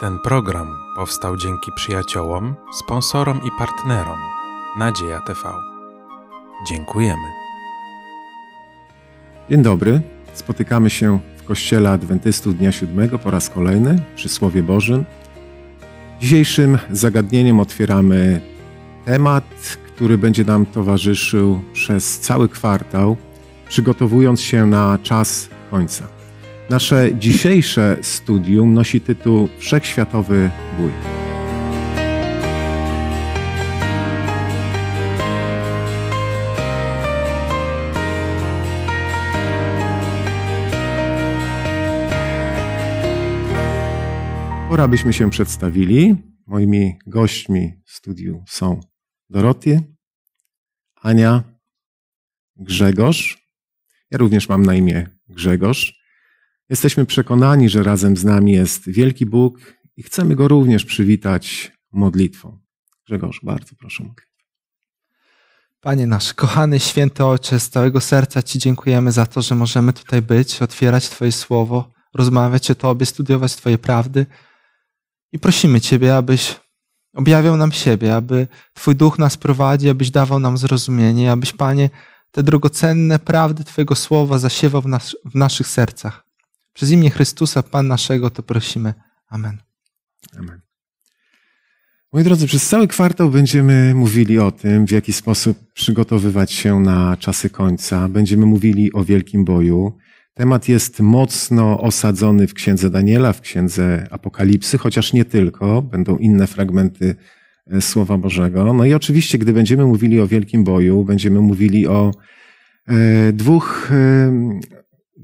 Ten program powstał dzięki przyjaciołom, sponsorom i partnerom Nadzieja TV. Dziękujemy. Dzień dobry. Spotykamy się w Kościele Adwentystów Dnia Siódmego po raz kolejny przy Słowie Bożym. Dzisiejszym zagadnieniem otwieramy temat, który będzie nam towarzyszył przez cały kwartał, przygotowując się na czas końca. Nasze dzisiejsze studium nosi tytuł Wszechświatowy bój. Pora byśmy się przedstawili. Moimi gośćmi w studiu są Doroty, Ania, Grzegorz. Ja również mam na imię Grzegorz. Jesteśmy przekonani, że razem z nami jest wielki Bóg i chcemy go również przywitać modlitwą. Grzegorz, bardzo proszę. Panie nasz, kochany święty Ojcze, z całego serca Ci dziękujemy za to, że możemy tutaj być, otwierać Twoje słowo, rozmawiać o Tobie, studiować Twoje prawdy. I prosimy Ciebie, abyś objawiał nam siebie, aby Twój duch nas prowadzi, abyś dawał nam zrozumienie, abyś, Panie, te drogocenne prawdy Twojego słowa zasiewał w, nas w naszych sercach. Przez imię Chrystusa, Pan naszego, to prosimy. Amen. Amen. Moi drodzy, przez cały kwartał będziemy mówili o tym, w jaki sposób przygotowywać się na czasy końca. Będziemy mówili o wielkim boju. Temat jest mocno osadzony w księdze Daniela, w księdze Apokalipsy, chociaż nie tylko, będą inne fragmenty e, Słowa Bożego. No i oczywiście, gdy będziemy mówili o wielkim boju, będziemy mówili o e, dwóch e,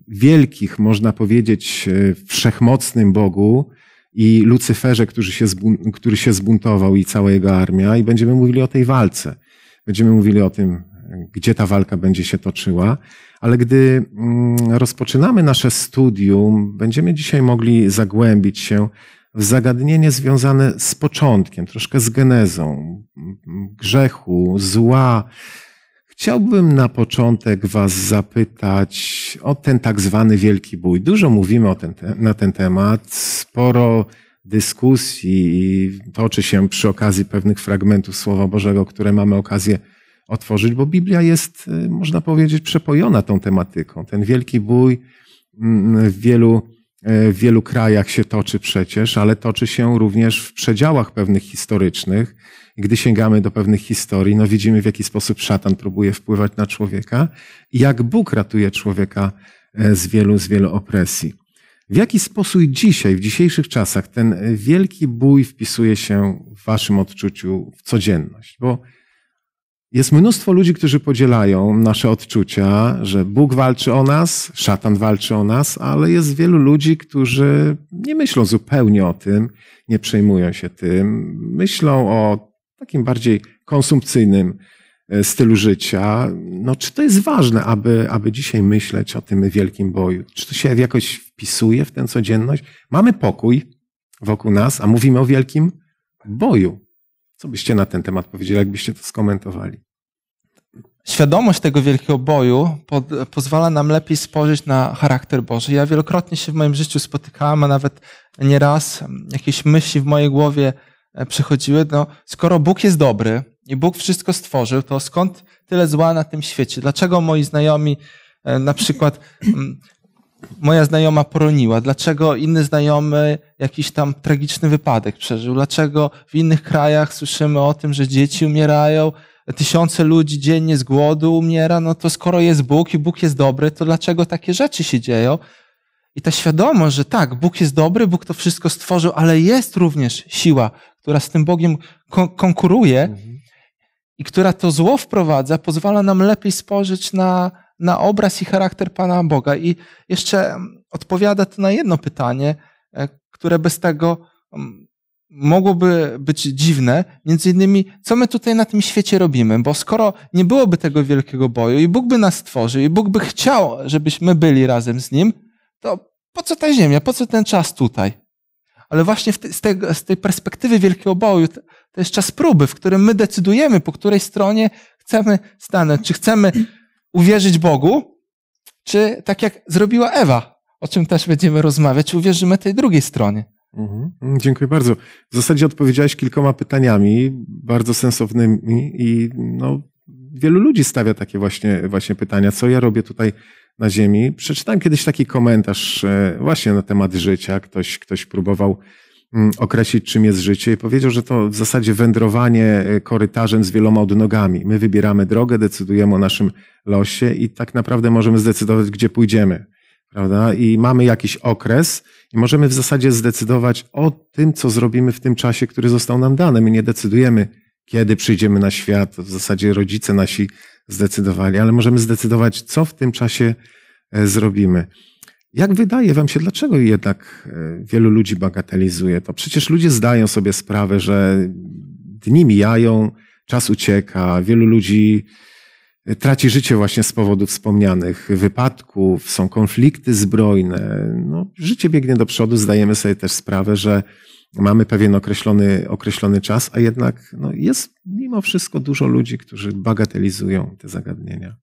wielkich, można powiedzieć, e, wszechmocnym Bogu i Lucyferze, który się, zbun- który się zbuntował i cała jego armia i będziemy mówili o tej walce. Będziemy mówili o tym, gdzie ta walka będzie się toczyła, ale gdy mm, rozpoczynamy nasze studium, będziemy dzisiaj mogli zagłębić się w zagadnienie związane z początkiem, troszkę z genezą grzechu, zła, Chciałbym na początek Was zapytać o ten tak zwany wielki bój. Dużo mówimy o ten, na ten temat, sporo dyskusji toczy się przy okazji pewnych fragmentów Słowa Bożego, które mamy okazję otworzyć, bo Biblia jest, y, można powiedzieć, przepojona tą tematyką. Ten wielki bój mm, w wielu, y, w wielu krajach się toczy przecież, ale toczy się również w przedziałach pewnych historycznych gdy sięgamy do pewnych historii, no widzimy w jaki sposób szatan próbuje wpływać na człowieka i jak Bóg ratuje człowieka e, z wielu, z wielu opresji. W jaki sposób dzisiaj, w dzisiejszych czasach, ten wielki bój wpisuje się w Waszym odczuciu w codzienność? Bo jest mnóstwo ludzi, którzy podzielają nasze odczucia, że Bóg walczy o nas, szatan walczy o nas, ale jest wielu ludzi, którzy nie myślą zupełnie o tym, nie przejmują się tym, myślą o takim bardziej konsumpcyjnym e, stylu życia. No, czy to jest ważne, aby, aby dzisiaj myśleć o tym wielkim boju? Czy to się jakoś wpisuje w tę codzienność? Mamy pokój wokół nas, a mówimy o wielkim boju. Co byście na ten temat powiedzieli, jakbyście to skomentowali? Świadomość tego wielkiego boju pod, pozwala nam lepiej spojrzeć na charakter Boży. Ja wielokrotnie się w moim życiu spotykałem, a nawet nieraz mm, jakieś myśli w mojej głowie E, przechodziły, no skoro Bóg jest dobry i Bóg wszystko stworzył, to skąd tyle zła na tym świecie? Dlaczego moi znajomi, e, na przykład mm, moja znajoma poroniła, dlaczego inny znajomy jakiś tam tragiczny wypadek przeżył, dlaczego w innych krajach słyszymy o tym, że dzieci umierają, tysiące ludzi dziennie z głodu umiera, no to skoro jest Bóg i Bóg jest dobry, to dlaczego takie rzeczy się dzieją? I ta świadomość, że tak, Bóg jest dobry, Bóg to wszystko stworzył, ale jest również siła, która z tym Bogiem konkuruje mhm. i która to zło wprowadza, pozwala nam lepiej spojrzeć na, na obraz i charakter Pana Boga. I jeszcze mm, odpowiada to na jedno pytanie, e, które bez tego mm, mogłoby być dziwne, między innymi, co my tutaj na tym świecie robimy, bo skoro nie byłoby tego wielkiego boju i Bóg by nas stworzył i Bóg by chciał, żebyśmy byli razem z Nim, to po co ta ziemia, po co ten czas tutaj? ale właśnie te, z, z, tej perspektywy wielkiego boju to, to jest czas próby, w którym my decydujemy, po której stronie chcemy stanąć. Czy chcemy uwierzyć Bogu, czy tak jak zrobiła Ewa, o czym też będziemy rozmawiać, uwierzymy tej drugiej stronie. Mhm. Mm, dziękuję bardzo. W zasadzie odpowiedziałeś kilkoma pytaniami, bardzo sensownymi i no, wielu ludzi stawia takie właśnie, właśnie pytania. Co ja robię tutaj na ziemi. Przeczytałem kiedyś taki komentarz e, właśnie na temat życia. Ktoś, ktoś próbował mm, określić, czym jest życie i powiedział, że to w zasadzie wędrowanie e, korytarzem z wieloma odnogami. My wybieramy drogę, decydujemy o naszym losie i tak naprawdę możemy zdecydować, gdzie pójdziemy. Prawda? I mamy jakiś okres i możemy w zasadzie zdecydować o tym, co zrobimy w tym czasie, który został nam dany. My nie decydujemy, kiedy przyjdziemy na świat. W zasadzie rodzice nasi zdecydowali, ale możemy zdecydować, co w tym czasie e, zrobimy. Jak wydaje Wam się, dlaczego jednak e, wielu ludzi bagatelizuje to? Przecież ludzie zdają sobie sprawę, że dni mijają, czas ucieka, wielu ludzi e, traci życie właśnie z powodu wspomnianych wypadków, są konflikty zbrojne. No, życie biegnie do przodu, zdajemy sobie też sprawę, że mamy pewien określony, określony czas, a jednak no, jest mimo wszystko dużo ludzi, którzy bagatelizują te zagadnienia.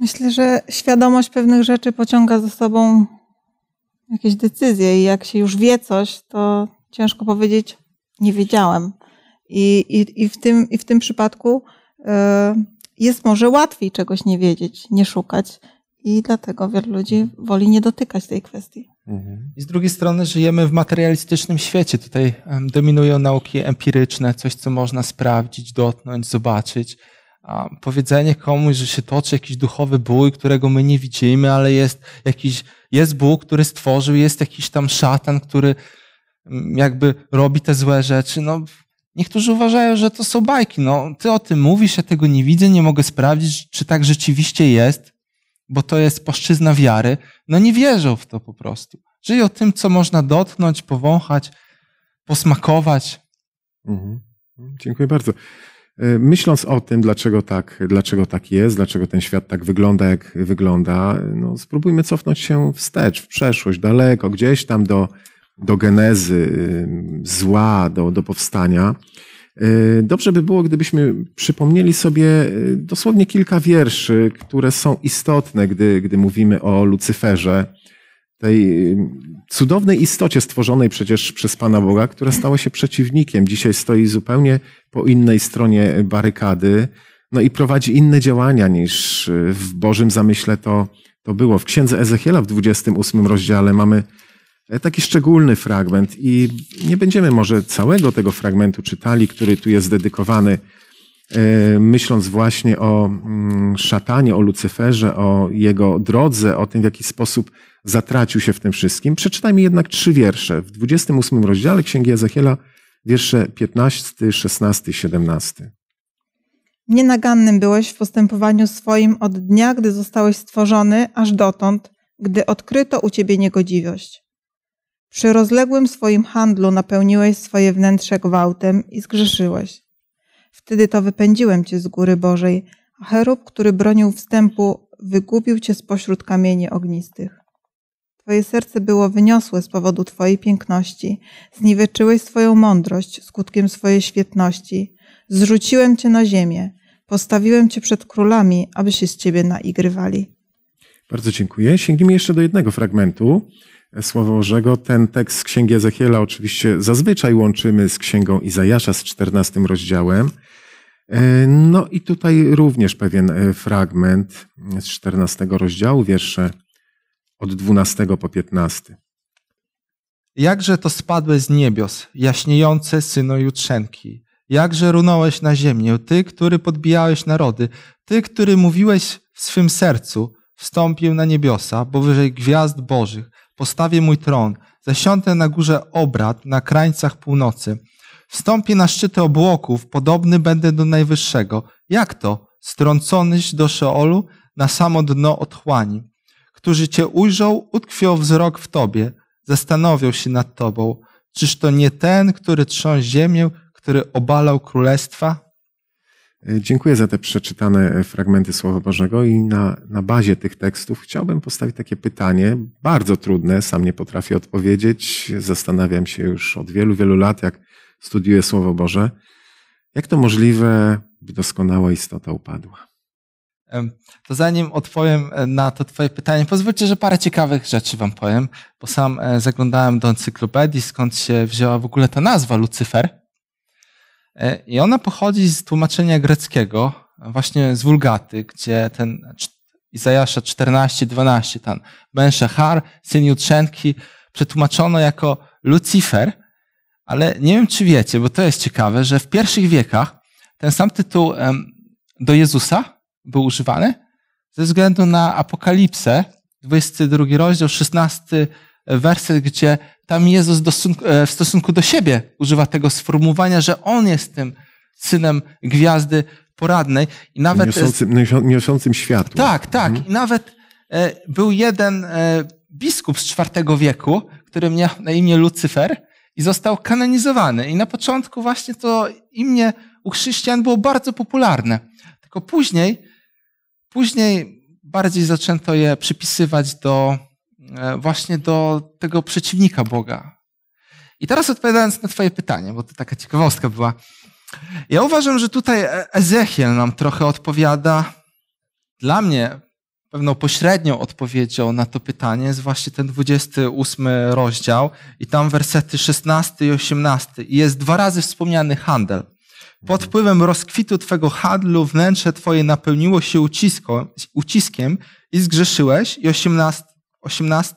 Myślę, że świadomość pewnych rzeczy pociąga za sobą jakieś decyzje i jak się już wie coś, to ciężko powiedzieć, nie wiedziałem. I, i, i, w, tym, i w tym przypadku y, jest może łatwiej czegoś nie wiedzieć, nie szukać i dlatego wielu ludzi woli nie dotykać tej kwestii. Mhm. I z drugiej strony żyjemy w materialistycznym świecie. Tutaj dominują nauki empiryczne, coś, co można sprawdzić, dotknąć, zobaczyć. A powiedzenie komuś, że się toczy jakiś duchowy bój, którego my nie widzimy, ale jest jakiś, jest Bóg, który stworzył, jest jakiś tam szatan, który jakby robi te złe rzeczy. No, niektórzy uważają, że to są bajki. No, ty o tym mówisz, ja tego nie widzę, nie mogę sprawdzić, czy tak rzeczywiście jest bo to jest płaszczyzna wiary, no nie wierzą w to po prostu. Żyją tym, co można dotknąć, powąchać, posmakować. Mhm. Dziękuję bardzo. E, myśląc o tym, dlaczego tak, dlaczego tak jest, dlaczego ten świat tak wygląda, jak wygląda, no spróbujmy cofnąć się wstecz, w przeszłość, daleko, gdzieś tam do, do genezy zła, do, do powstania. Y, dobrze by było, gdybyśmy przypomnieli sobie y, dosłownie kilka wierszy, które są istotne, gdy, gdy mówimy o Lucyferze, tej y, cudownej istocie stworzonej przecież przez Pana Boga, która stała się przeciwnikiem. Dzisiaj stoi zupełnie po innej stronie barykady no i prowadzi inne działania niż w Bożym zamyśle to, to było. W księdze Ezechiela w 28 rozdziale mamy taki szczególny fragment i nie będziemy może całego tego fragmentu czytali, który tu jest dedykowany, e, myśląc właśnie o mm, szatanie, o Lucyferze, o jego drodze, o tym, w jaki sposób zatracił się w tym wszystkim. Przeczytajmy jednak trzy wiersze. W 28 rozdziale Księgi Ezechiela wiersze 15, 16 17. Nienagannym byłeś w postępowaniu swoim od dnia, gdy zostałeś stworzony, aż dotąd, gdy odkryto u ciebie niegodziwość. Przy rozległym swoim handlu napełniłeś swoje wnętrze gwałtem i zgrzeszyłeś. Wtedy to wypędziłem cię z góry Bożej, a cherub, który bronił wstępu, wygubił cię spośród kamieni ognistych. Twoje serce było wyniosłe z powodu Twojej piękności, zniweczyłeś swoją mądrość skutkiem swojej świetności. Zrzuciłem Cię na ziemię, postawiłem Cię przed królami, aby się z Ciebie naigrywali. Bardzo dziękuję. Sięgnijmy jeszcze do jednego fragmentu Słowo Bożego. Ten tekst z Księgi Ezechiela oczywiście zazwyczaj łączymy z Księgą Izajasza z 14 rozdziałem. E, no i tutaj również pewien e, fragment z 14 rozdziału, wiersze od 12 po 15. Jakże to spadłeś z niebios, jaśniejące syno jutrzenki. Jakże runąłeś na ziemię, ty, który podbijałeś narody, ty, który mówiłeś w swym sercu, wstąpił na niebiosa, powyżej gwiazd bożych, postawię mój tron, zasiądę na górze obrad na krańcach północy. Wstąpię na szczyty obłoków, podobny będę do Najwyższego. Jak to? Strąconyś do Szeolu na samo dno otchłani. Którzy Cię ujrzą, utkwią wzrok w Tobie, zastanowią się nad Tobą. Czyż to nie ten, który trząsł ziemię, który obalał królestwa? E, dziękuję za te przeczytane e, fragmenty Słowa Bożego i na, na bazie tych tekstów chciałbym postawić takie pytanie, bardzo trudne, sam nie potrafię odpowiedzieć. Zastanawiam się już od wielu, wielu lat, jak studiuję Słowo Boże. Jak to możliwe, by doskonała istota upadła? To zanim odpowiem e, na to Twoje pytanie, pozwólcie, że parę ciekawych rzeczy Wam powiem, bo sam zaglądałem do encyklopedii, skąd się wzięła w ogóle ta nazwa Lucyfer. E, I ona pochodzi z tłumaczenia greckiego, właśnie z Wulgaty, gdzie ten Izajasza 14-12, ten Har, syn Jutrzenki, przetłumaczono jako Lucifer, ale nie wiem, czy wiecie, bo to jest ciekawe, że w pierwszych wiekach ten sam tytuł do Jezusa był używany ze względu na Apokalipsę, 22 rozdział, 16 werset, gdzie tam Jezus e, w stosunku do siebie używa tego sformułowania, że On jest tym synem gwiazdy poradnej. I nawet, e, niosącym, niosącym światło. Tak, tak. Mhm. I nawet e, był jeden biskup z IV wieku, który miał na imię Lucyfer i został kanonizowany. I na początku właśnie to imię u chrześcijan było bardzo popularne. Tylko później, później bardziej zaczęto je przypisywać do E, właśnie do tego przeciwnika Boga. I teraz odpowiadając na Twoje pytanie, bo to taka ciekawostka była. Ja uważam, że tutaj e- Ezechiel nam trochę odpowiada. Dla mnie pewną pośrednią odpowiedzią na to pytanie jest właśnie ten 28 rozdział i tam wersety 16 i 18. I jest dwa razy wspomniany handel. Pod wpływem rozkwitu Twego handlu wnętrze Twoje napełniło się uciskiem, uciskiem i zgrzeszyłeś. I 18 18.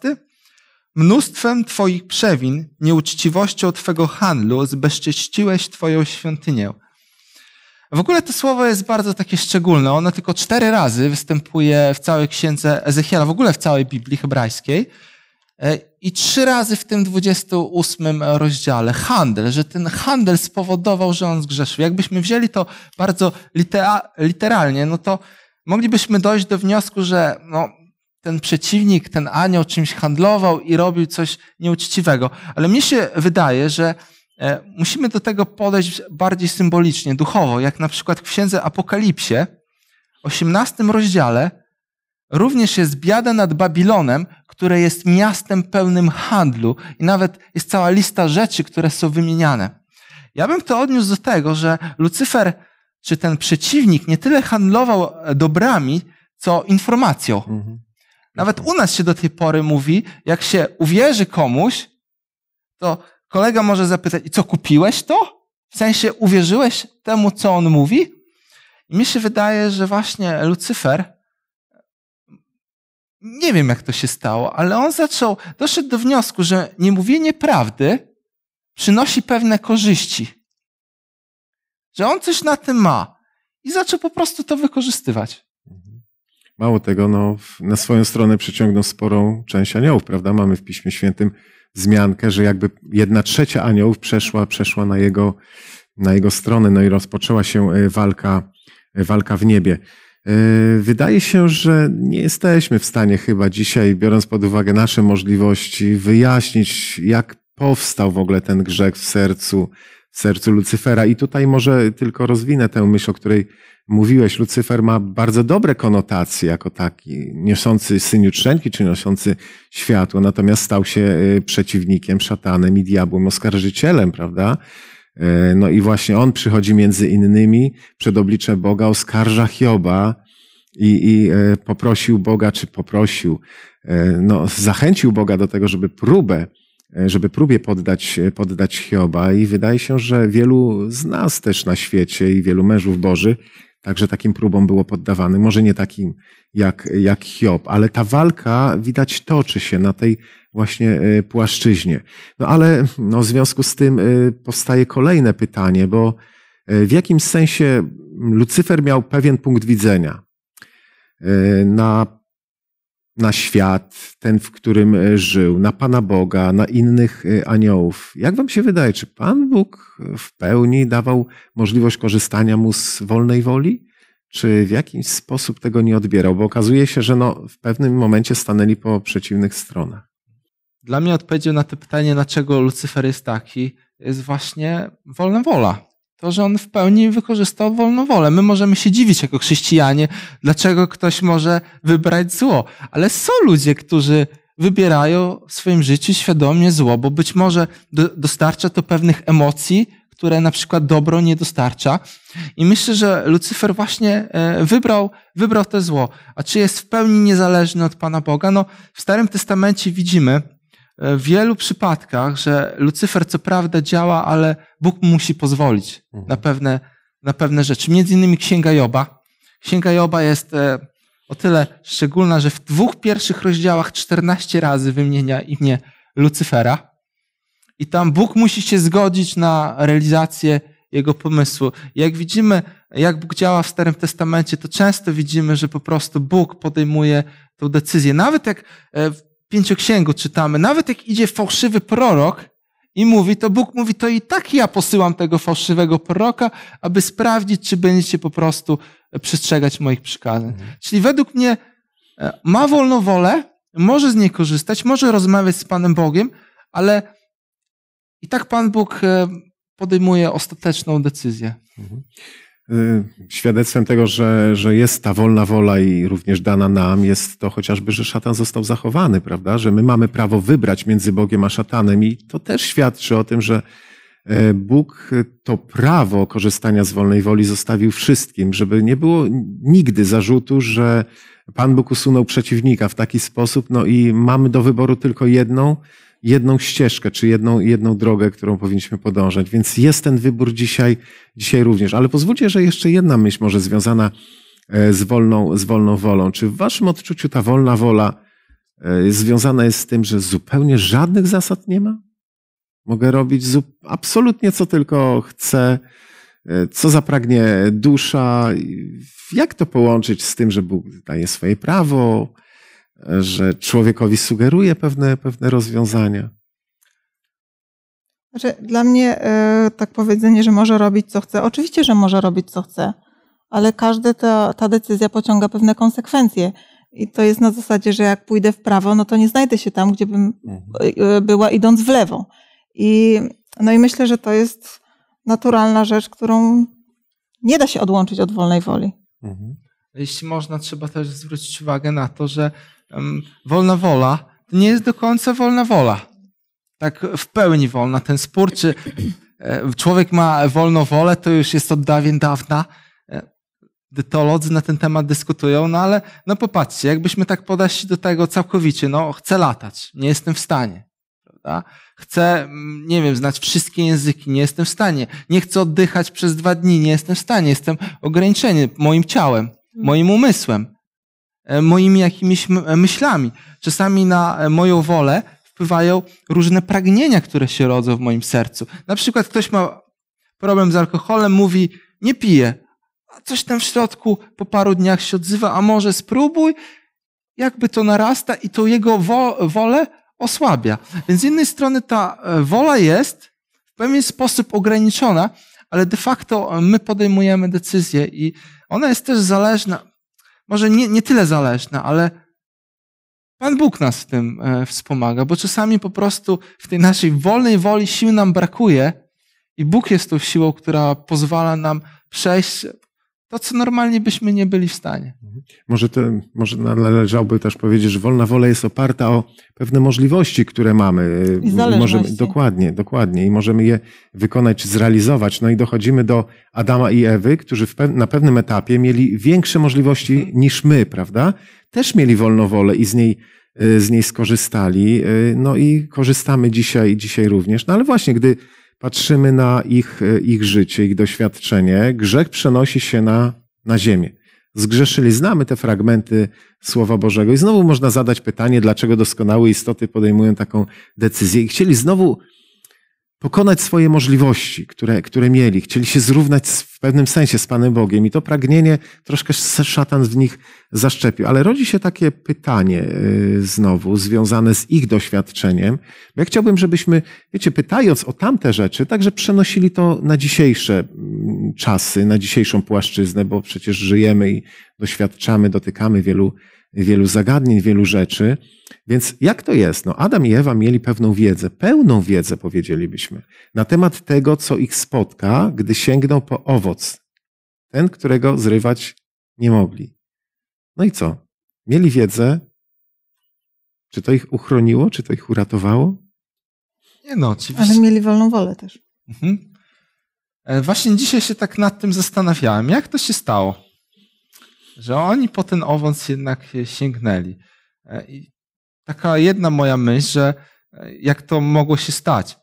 Mnóstwem Twoich przewin, nieuczciwością Twego handlu zbezcześciłeś Twoją świątynię. W ogóle to słowo jest bardzo takie szczególne. Ono tylko cztery razy występuje w całej księdze Ezechiela, w ogóle w całej Biblii hebrajskiej. E, I trzy razy w tym 28 rozdziale. Handel, że ten handel spowodował, że on zgrzeszył. Jakbyśmy wzięli to bardzo litera- literalnie, no to moglibyśmy dojść do wniosku, że no, ten przeciwnik, ten anioł czymś handlował i robił coś nieuczciwego. Ale mi się wydaje, że e, musimy do tego podejść bardziej symbolicznie, duchowo, jak na przykład w księdze Apokalipsie, 18 rozdziale, również jest biada nad Babilonem, które jest miastem pełnym handlu i nawet jest cała lista rzeczy, które są wymieniane. Ja bym to odniósł do tego, że Lucyfer, czy ten przeciwnik, nie tyle handlował e, dobrami, co informacją. Mhm. Nawet u nas się do tej pory mówi, jak się uwierzy komuś, to kolega może zapytać, i co kupiłeś to? W sensie uwierzyłeś temu, co on mówi? I mi się wydaje, że właśnie Lucyfer, nie wiem jak to się stało, ale on zaczął, doszedł do wniosku, że nie mówienie prawdy przynosi pewne korzyści. Że on coś na tym ma. I zaczął po prostu to wykorzystywać. Mało tego, no, na swoją stronę przyciągnął sporą część aniołów, prawda? Mamy w Piśmie Świętym zmiankę, że jakby jedna trzecia aniołów przeszła, przeszła na jego, na jego stronę, no i rozpoczęła się e, walka, e, walka w niebie. E, wydaje się, że nie jesteśmy w stanie chyba dzisiaj, biorąc pod uwagę nasze możliwości, wyjaśnić, jak powstał w ogóle ten grzech w sercu, w sercu Lucyfera. I tutaj może tylko rozwinę tę myśl, o której mówiłeś, Lucyfer ma bardzo dobre konotacje jako taki, niosący syn jutrzenki, czy niosący światło, natomiast stał się y, przeciwnikiem, szatanem i diabłem, oskarżycielem, prawda? Y, no i właśnie on przychodzi między innymi przed oblicze Boga, oskarża Hioba i, i y, poprosił Boga, czy poprosił, no zachęcił Boga do tego, żeby próbę żeby próbie poddać, poddać Hioba i wydaje się, że wielu z nas też na świecie i wielu mężów Boży Także takim próbom było poddawany, może nie takim jak, jak Hiob, ale ta walka widać toczy się na tej właśnie e, płaszczyźnie. No ale no, w związku z tym e, powstaje kolejne pytanie, bo e, w jakim sensie Lucyfer miał pewien punkt widzenia na na świat, ten, w którym e, żył, na Pana Boga, na innych e, aniołów. Jak wam się wydaje, czy Pan Bóg w pełni dawał możliwość korzystania mu z wolnej woli? Czy w jakiś sposób tego nie odbierał? Bo okazuje się, że no, w pewnym momencie stanęli po przeciwnych stronach. Dla mnie odpowiedzią na to pytanie, dlaczego Lucyfer jest taki, jest właśnie wolna wola to, że on w pełni wykorzystał wolną wolę. My możemy się dziwić jako chrześcijanie, dlaczego ktoś może wybrać zło, ale są ludzie, którzy wybierają w swoim życiu świadomie zło, bo być może do, dostarcza to pewnych emocji, które na przykład dobro nie dostarcza. I myślę, że Lucyfer właśnie e, wybrał, wybrał to zło. A czy jest w pełni niezależny od Pana Boga? No, w Starym Testamencie widzimy, E, w wielu przypadkach, że Lucyfer co prawda działa, ale Bóg musi pozwolić mhm. na, pewne, na pewne rzeczy. Między innymi Księga Joba. Księga Joba jest e, o tyle szczególna, że w dwóch pierwszych rozdziałach 14 razy wymienia imię Lucyfera. I tam Bóg musi się zgodzić na realizację jego pomysłu. Jak widzimy, jak Bóg działa w Starym Testamencie, to często widzimy, że po prostu Bóg podejmuje tę decyzję. Nawet jak e, pięcioksięgu czytamy, nawet jak idzie fałszywy prorok i mówi, to Bóg mówi, to i tak ja posyłam tego fałszywego proroka, aby sprawdzić, czy będziecie po prostu przestrzegać moich przykazań. Mhm. Czyli według mnie e, ma wolną wolę, może z niej korzystać, może rozmawiać z Panem Bogiem, ale i tak Pan Bóg e, podejmuje ostateczną decyzję. Mhm. Y, świadectwem tego, że, że jest ta wolna wola i również dana nam jest to chociażby, że szatan został zachowany, prawda? Że my mamy prawo wybrać między Bogiem a szatanem i to też świadczy o tym, że e, Bóg to prawo korzystania z wolnej woli zostawił wszystkim, żeby nie było nigdy zarzutu, że Pan Bóg usunął przeciwnika w taki sposób, no i mamy do wyboru tylko jedną jedną ścieżkę, czy jedną, jedną drogę, którą powinniśmy podążać. Więc jest ten wybór dzisiaj, dzisiaj również. Ale pozwólcie, że jeszcze jedna myśl może związana e, z wolną, z wolną wolą. Czy w waszym odczuciu ta wolna wola e, związana jest z tym, że zupełnie żadnych zasad nie ma? Mogę robić absolutnie co tylko chcę, e, co zapragnie dusza. Jak to połączyć z tym, że Bóg daje swoje prawo, że człowiekowi sugeruje pewne, pewne rozwiązania. Znaczy, dla mnie e, tak powiedzenie, że może robić co chce, oczywiście, że może robić co chce, ale każda ta, ta decyzja pociąga pewne konsekwencje. I to jest na zasadzie, że jak pójdę w prawo, no to nie znajdę się tam, gdzie bym mhm. e, była idąc w lewo. I, no i myślę, że to jest naturalna rzecz, którą nie da się odłączyć od wolnej woli. Mhm. Jeśli można, trzeba też zwrócić uwagę na to, że wolna wola nie jest do końca wolna wola. Tak w pełni wolna. Ten spór, czy e, człowiek ma wolną wolę, to już jest od dawien dawna. E, Teolodzy na ten temat dyskutują, no ale no popatrzcie, jakbyśmy tak podeszli do tego całkowicie, no chcę latać, nie jestem w stanie. Prawda? Chcę, nie wiem, znać wszystkie języki, nie jestem w stanie. Nie chcę oddychać przez dwa dni, nie jestem w stanie. Jestem ograniczony moim ciałem, moim umysłem. E, moimi jakimiś e, myślami. Czasami na e, moją wolę wpływają różne pragnienia, które się rodzą w moim sercu. Na przykład ktoś ma problem z alkoholem, mówi, nie piję, a coś tam w środku po paru dniach się odzywa, a może spróbuj, jakby to narasta i to jego wo wolę osłabia. Więc z jednej strony ta wola jest w pewien sposób ograniczona, ale de facto my podejmujemy decyzję i ona jest też zależna może nie, nie tyle zależne, ale Pan Bóg nas w tym e, wspomaga, bo czasami po prostu w tej naszej wolnej woli sił nam brakuje i Bóg jest tą siłą, która pozwala nam przejść to, co normalnie byśmy nie byli w stanie. Mhm. Może, to, może należałoby też powiedzieć, że wolna wola jest oparta o pewne możliwości, które mamy. I możemy, dokładnie, dokładnie. I możemy je wykonać, zrealizować. No i dochodzimy do Adama i Ewy, którzy pe na pewnym etapie mieli większe możliwości mhm. niż my, prawda? Też mieli wolną wolę i z niej y, z niej skorzystali. Y, no i korzystamy dzisiaj, dzisiaj również. No ale właśnie, gdy patrzymy na ich, e, ich życie, ich doświadczenie, grzech przenosi się na, na ziemię. Zgrzeszyli, znamy te fragmenty Słowa Bożego i znowu można zadać pytanie, dlaczego doskonałe istoty podejmują taką decyzję. I chcieli znowu pokonać swoje możliwości, które, które mieli. Chcieli się zrównać z, w pewnym sensie z Panem Bogiem i to pragnienie troszkę szatan w nich zaszczepił. Ale rodzi się takie pytanie y, znowu związane z ich doświadczeniem. Bo ja chciałbym, żebyśmy, wiecie, pytając o tamte rzeczy, także przenosili to na dzisiejsze mm, czasy, na dzisiejszą płaszczyznę, bo przecież żyjemy i doświadczamy, dotykamy wielu wielu zagadnień, wielu rzeczy. Więc jak to jest? No, Adam i Ewa mieli pewną wiedzę, pełną wiedzę powiedzielibyśmy, na temat tego, co ich spotka, gdy sięgną po owoc, ten, którego zrywać nie mogli. No i co? Mieli wiedzę. Czy to ich uchroniło? Czy to ich uratowało? Nie no, oczywiście. Ale mieli wolną wolę też. Mhm. E, właśnie dzisiaj się tak nad tym zastanawiałem, jak to się stało że oni po ten owoc jednak sięgnęli. E, I taka jedna moja myśl, że e, jak to mogło się stać.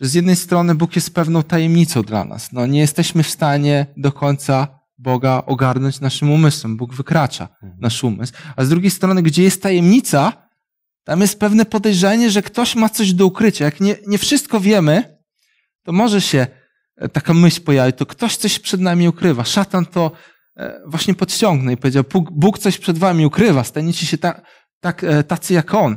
Że z jednej strony Bóg jest pewną tajemnicą dla nas. No, nie jesteśmy w stanie do końca Boga ogarnąć naszym umysłem. Bóg wykracza mhm. nasz umysł. A z drugiej strony, gdzie jest tajemnica, tam jest pewne podejrzenie, że ktoś ma coś do ukrycia. Jak nie, nie wszystko wiemy, to może się e, taka myśl pojawi, to ktoś coś przed nami ukrywa. Szatan to E, właśnie podciągnął i powiedział, Bóg coś przed wami ukrywa, staniecie się ta, tak, e, tacy jak On.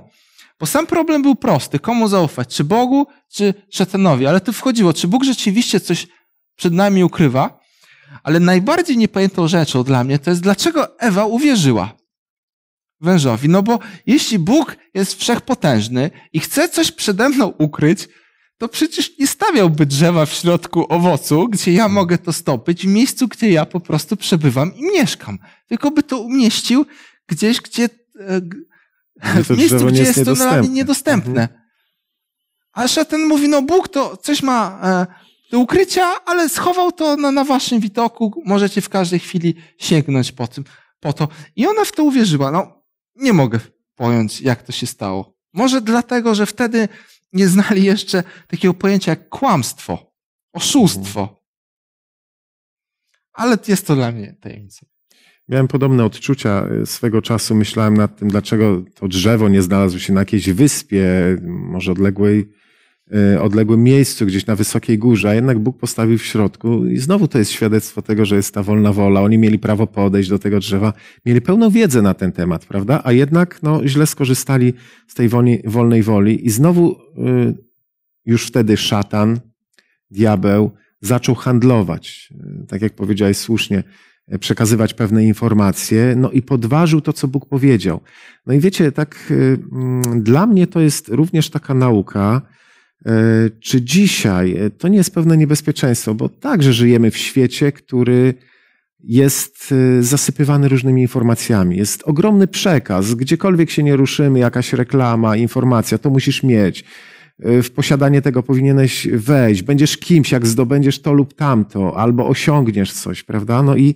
Bo sam problem był prosty. Komu zaufać? Czy Bogu, czy szatanowi? Ale tu wchodziło, czy Bóg rzeczywiście coś przed nami ukrywa? Ale najbardziej niepojętą rzeczą dla mnie to jest, dlaczego Ewa uwierzyła wężowi. No bo jeśli Bóg jest wszechpotężny i chce coś przede mną ukryć, to przecież nie stawiałby drzewa w środku owocu, gdzie ja mogę to stopyć, w miejscu, gdzie ja po prostu przebywam i mieszkam. Tylko by to umieścił gdzieś, gdzie, e, w miejscu, gdzie jest, jest to dla mnie niedostępne. A szatan mówi, no Bóg to coś ma e, do ukrycia, ale schował to na, na waszym widoku, możecie w każdej chwili sięgnąć po tym, po to. I ona w to uwierzyła. No, nie mogę pojąć, jak to się stało. Może dlatego, że wtedy nie znali jeszcze takiego pojęcia jak kłamstwo, oszustwo. Mhm. Ale jest to dla mnie tajemnica. Miałem podobne odczucia e, swego czasu. Myślałem nad tym, dlaczego to drzewo nie znalazło się na jakiejś wyspie, może odległej Y, odległym miejscu, gdzieś na wysokiej górze, a jednak Bóg postawił w środku. I znowu to jest świadectwo tego, że jest ta wolna wola. Oni mieli prawo podejść do tego drzewa, mieli pełną wiedzę na ten temat, prawda? A jednak no, źle skorzystali z tej wolnej woli i znowu y, już wtedy szatan, diabeł zaczął handlować, y, tak jak powiedziałeś słusznie, y, przekazywać pewne informacje, no i podważył to, co Bóg powiedział. No i wiecie, tak y, mm, dla mnie to jest również taka nauka, E, czy dzisiaj e, to nie jest pewne niebezpieczeństwo, bo także żyjemy w świecie, który jest e, zasypywany różnymi informacjami. Jest ogromny przekaz, gdziekolwiek się nie ruszymy, jakaś reklama, informacja, to musisz mieć. W posiadanie tego powinieneś wejść, będziesz kimś, jak zdobędziesz to lub tamto, albo osiągniesz coś, prawda? No i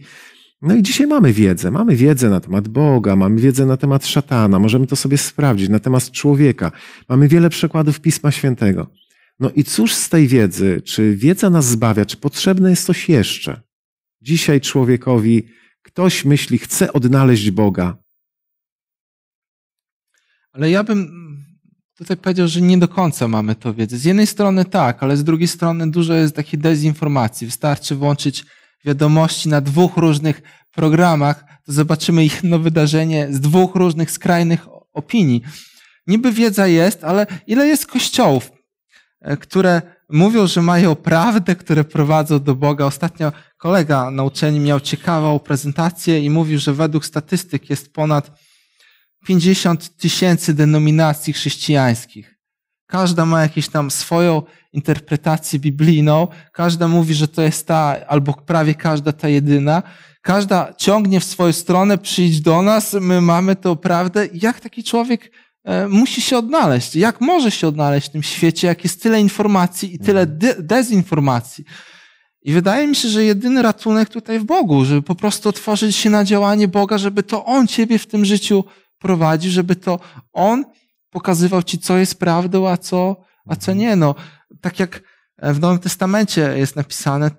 no i dzisiaj mamy wiedzę. Mamy wiedzę na temat Boga, mamy wiedzę na temat szatana, możemy to sobie sprawdzić, na temat człowieka. Mamy wiele przykładów Pisma Świętego. No i cóż z tej wiedzy? Czy wiedza nas zbawia? Czy potrzebne jest coś jeszcze? Dzisiaj człowiekowi ktoś myśli, chce odnaleźć Boga. Ale ja bym tutaj powiedział, że nie do końca mamy to wiedzę. Z jednej strony tak, ale z drugiej strony dużo jest takiej dezinformacji. Wystarczy włączyć wiadomości na dwóch różnych programach, to zobaczymy jedno wydarzenie z dwóch różnych skrajnych opinii. Niby wiedza jest, ale ile jest kościołów, e, które mówią, że mają prawdę, które prowadzą do Boga. Ostatnio kolega na uczelni miał ciekawą prezentację i mówił, że według statystyk jest ponad 50 tysięcy denominacji chrześcijańskich. Każda ma jakąś tam swoją interpretację biblijną, każda mówi, że to jest ta, albo prawie każda ta jedyna. Każda ciągnie w swoją stronę, przyjdź do nas, my mamy tę prawdę. Jak taki człowiek e, musi się odnaleźć? Jak może się odnaleźć w tym świecie, jak jest tyle informacji i tyle mhm. de dezinformacji? I wydaje mi się, że jedyny ratunek tutaj w Bogu, żeby po prostu otworzyć się na działanie Boga, żeby to On Ciebie w tym życiu prowadzi, żeby to On pokazywał ci, co jest prawdą, a co, a co nie. No, tak jak w Nowym Testamencie jest napisane,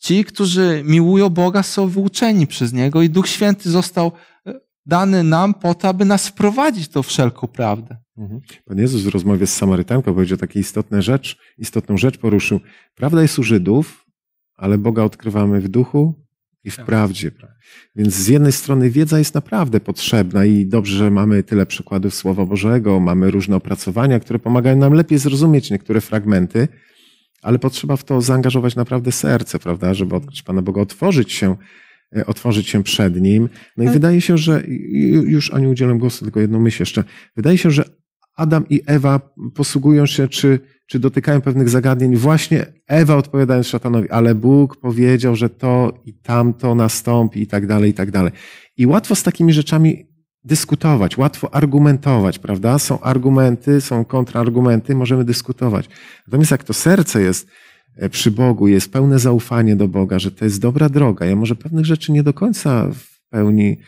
ci, którzy miłują Boga, są wyuczeni przez Niego i Duch Święty został e, dany nam po to, aby nas wprowadzić do wszelką prawdę. Mhm. Pan Jezus w rozmowie z Samarytanką powiedział taką istotną rzecz, istotną rzecz poruszył. Prawda jest u Żydów, ale Boga odkrywamy w duchu, i w tak. prawdzie. Tak. Więc z jednej strony wiedza jest naprawdę potrzebna i dobrze, że mamy tyle przykładów Słowa Bożego, mamy różne opracowania, które pomagają nam lepiej zrozumieć niektóre fragmenty, ale potrzeba w to zaangażować naprawdę serce, prawda, żeby odkryć mm. Pana Boga, otworzyć się, e, otworzyć się przed Nim. No i tak. wydaje się, że już Ani udzielę głosu, tylko jedną myśl jeszcze. Wydaje się, że Adam i Ewa posługują się, czy czy dotykają pewnych zagadnień. Właśnie Ewa odpowiadając szatanowi, ale Bóg powiedział, że to i tamto nastąpi i tak dalej, i tak dalej. I łatwo z takimi rzeczami dyskutować, łatwo argumentować, prawda? Są argumenty, są kontrargumenty, możemy dyskutować. Natomiast jak to serce jest e, przy Bogu, jest pełne zaufanie do Boga, że to jest dobra droga, ja może pewnych rzeczy nie do końca w pełni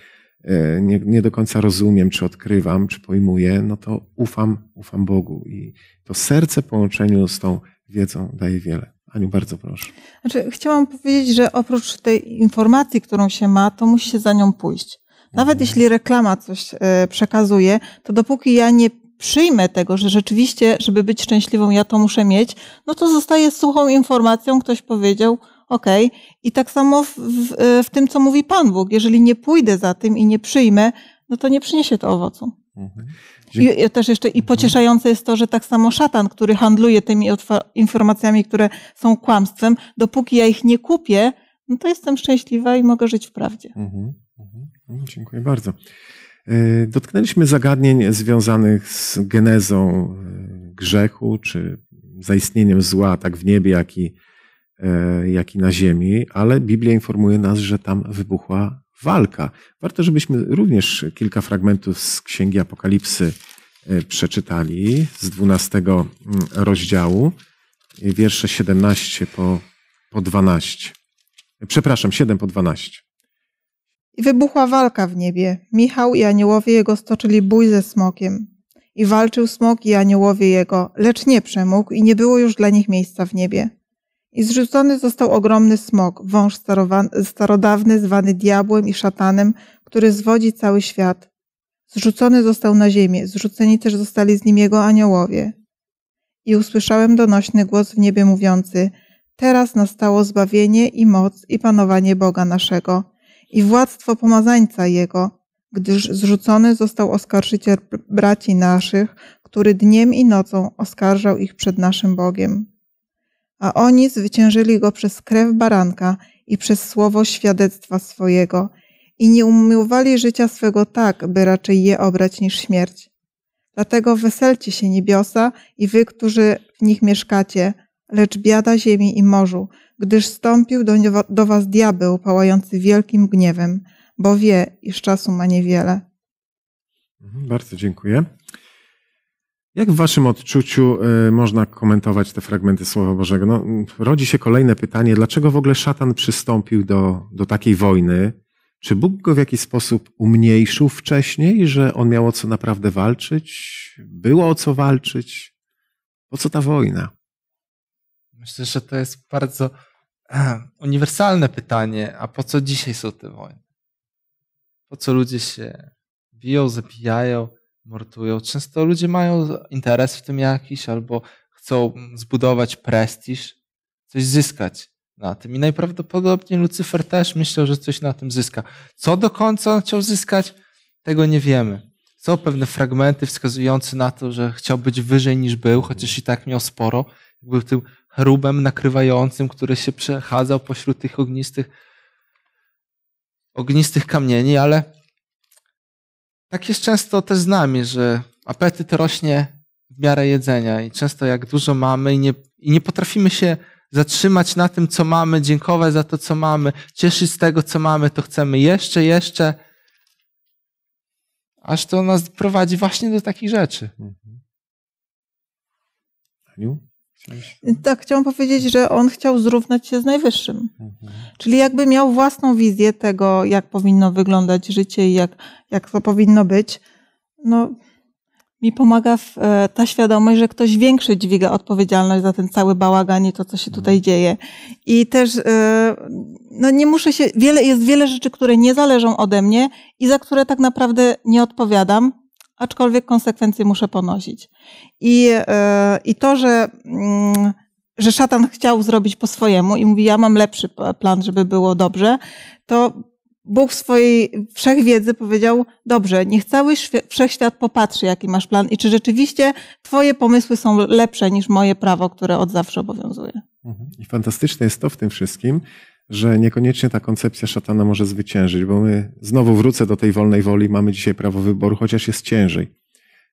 E, nie, nie do końca rozumiem, czy odkrywam, czy pojmuję, no to ufam, ufam Bogu. I to serce w połączeniu z tą wiedzą daje wiele. Aniu, bardzo proszę. Znaczy, chciałam powiedzieć, że oprócz tej informacji, którą się ma, to musi się za nią pójść. Nawet mhm. jeśli reklama coś e, przekazuje, to dopóki ja nie przyjmę tego, że rzeczywiście, żeby być szczęśliwą, ja to muszę mieć, no to zostaje suchą informacją, ktoś powiedział, okej. Okay. I tak samo w, w, e, w, tym, co mówi Pan Bóg. Jeżeli nie pójdę za tym i nie przyjmę, no to nie przyniesie to owocu. Mhm. I, I, e, też jeszcze i mhm. pocieszające jest to, że tak samo szatan, który handluje tymi informacjami, które są kłamstwem, dopóki ja ich nie kupię, no to jestem szczęśliwa i mogę żyć w prawdzie. Mhm. Mhm. No, dziękuję bardzo. E, dotknęliśmy zagadnień związanych z genezą grzechu, czy zaistnieniem zła, tak w niebie, jak i E, jak i na ziemi, ale Biblia informuje nas, że tam wybuchła walka. Warto, żebyśmy również kilka fragmentów z Księgi Apokalipsy e, przeczytali z 12 mm, rozdziału, wiersze 17 po, po 12. Przepraszam, 7 po 12. I wybuchła walka w niebie. Michał i aniołowie jego stoczyli bój ze smokiem. I walczył smok i aniołowie jego, lecz nie przemógł i nie było już dla nich miejsca w niebie. I zrzucony został ogromny smok, wąż starodawny zwany diabłem i szatanem, który zwodzi cały świat. Zrzucony został na ziemię, zrzuceni też zostali z nim jego aniołowie. I usłyszałem donośny głos w niebie mówiący: Teraz nastało zbawienie i moc i panowanie Boga naszego i władztwo pomazańca jego, gdyż zrzucony został oskarżyciel braci naszych, który dniem i nocą oskarżał ich przed naszym Bogiem a oni zwyciężyli go przez krew baranka i przez słowo świadectwa swojego i nie umiłowali życia swego tak, by raczej je obrać niż śmierć. Dlatego weselcie się niebiosa i wy, którzy w nich mieszkacie, lecz biada ziemi i morzu, gdyż stąpił do, do was diabeł pałający wielkim gniewem, bo wie, iż czasu ma niewiele. Mhm, bardzo dziękuję. Jak w Waszym odczuciu y, można komentować te fragmenty Słowa Bożego? No, rodzi się kolejne pytanie, dlaczego w ogóle szatan przystąpił do, do takiej wojny? Czy Bóg go w jakiś sposób umniejszył wcześniej, że on miał o co naprawdę walczyć? Było o co walczyć? Po co ta wojna? Myślę, że to jest bardzo uniwersalne pytanie. A po co dzisiaj są te wojny? Po co ludzie się biją, zabijają? mordują. Często ludzie mają interes w tym jakiś albo chcą zbudować prestiż, coś zyskać na tym. I najprawdopodobniej Lucyfer też myślał, że coś na tym zyska. Co do końca on chciał zyskać, tego nie wiemy. Są pewne fragmenty wskazujące na to, że chciał być wyżej niż był, chociaż i tak miał sporo. Był tym rubem nakrywającym, który się przechadzał pośród tych ognistych, ognistych kamieni, ale tak jest często też z nami, że apetyt rośnie w miarę jedzenia i często jak dużo mamy i nie, i nie potrafimy się zatrzymać na tym, co mamy, dziękować za to, co mamy, cieszyć z tego, co mamy, to chcemy jeszcze, jeszcze, aż to nas prowadzi właśnie do takich rzeczy. Mhm. Tak, chciałam powiedzieć, że on chciał zrównać się z najwyższym. Mhm. Czyli jakby miał własną wizję tego, jak powinno wyglądać życie i jak, jak to powinno być. No, mi pomaga w, e, ta świadomość, że ktoś większy dźwiga odpowiedzialność za ten cały bałagan i to, co się tutaj mhm. dzieje. I też, e, no nie muszę się, wiele, jest wiele rzeczy, które nie zależą ode mnie i za które tak naprawdę nie odpowiadam, aczkolwiek konsekwencje muszę ponosić. I, e, i to, że, mm, że szatan chciał zrobić po swojemu i mówi, ja mam lepszy plan, żeby było dobrze, to Bóg w swojej wszechwiedzy powiedział, dobrze, niech cały wszechświat popatrzy, jaki masz plan i czy rzeczywiście twoje pomysły są lepsze niż moje prawo, które od zawsze obowiązuje. Mhm. I fantastyczne jest to w tym wszystkim, że niekoniecznie ta koncepcja szatana może zwyciężyć, bo my znowu wrócę do tej wolnej woli, mamy dzisiaj prawo wyboru, chociaż jest ciężej.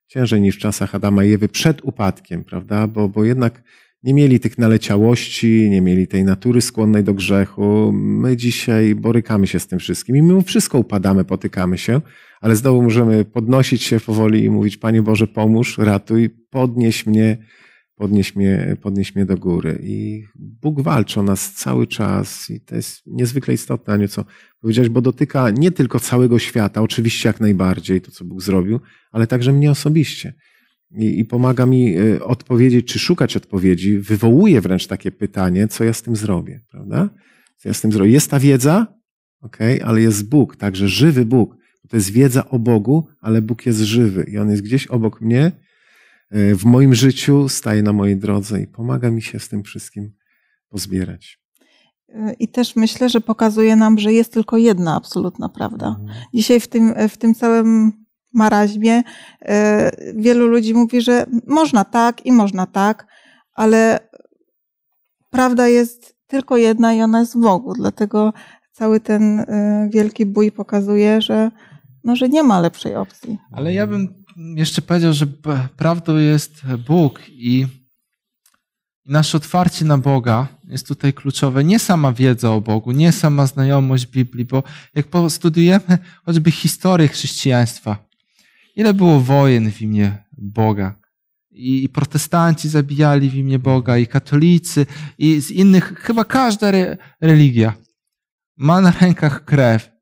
Ciężej niż w czasach Adama i Ewy przed upadkiem, prawda? Bo, bo jednak nie mieli tych naleciałości, nie mieli tej natury skłonnej do grzechu. My dzisiaj borykamy się z tym wszystkim i mimo wszystko upadamy, potykamy się, ale znowu możemy podnosić się powoli i mówić: Panie Boże, pomóż, ratuj, podnieś mnie, podnieś mnie, podnieś mnie do góry. I Bóg walczy o nas cały czas i to jest niezwykle istotne, Aniu, co powiedziałeś, bo dotyka nie tylko całego świata, oczywiście jak najbardziej to, co Bóg zrobił, ale także mnie osobiście. I, i pomaga mi e, odpowiedzieć, czy szukać odpowiedzi, wywołuje wręcz takie pytanie, co ja z tym zrobię, prawda? Co ja z tym zrobię? Jest ta wiedza, ok, okay, ale jest Bóg, także żywy Bóg. To jest wiedza o Bogu, ale Bóg jest żywy i On jest gdzieś obok mnie, E, w moim życiu, staje na mojej drodze i pomaga mi się z tym wszystkim pozbierać. E, I też myślę, że pokazuje nam, że jest tylko jedna absolutna prawda. Mhm. Dzisiaj w tym, w tym całym maraźmie e, wielu ludzi mówi, że można tak i można tak, ale prawda jest tylko jedna i ona jest w Bogu. Dlatego cały ten wielki bój pokazuje, że, no, że nie ma lepszej opcji. Ale ja bym jeszcze powiedział, że prawdą jest Bóg i nasze otwarcie na Boga jest tutaj kluczowe. Nie sama wiedza o Bogu, nie sama znajomość Biblii, bo jak studiujemy choćby historię chrześcijaństwa, ile było wojen w imię Boga. I protestanci zabijali w imię Boga, i katolicy, i z innych, chyba każda re religia ma na rękach krew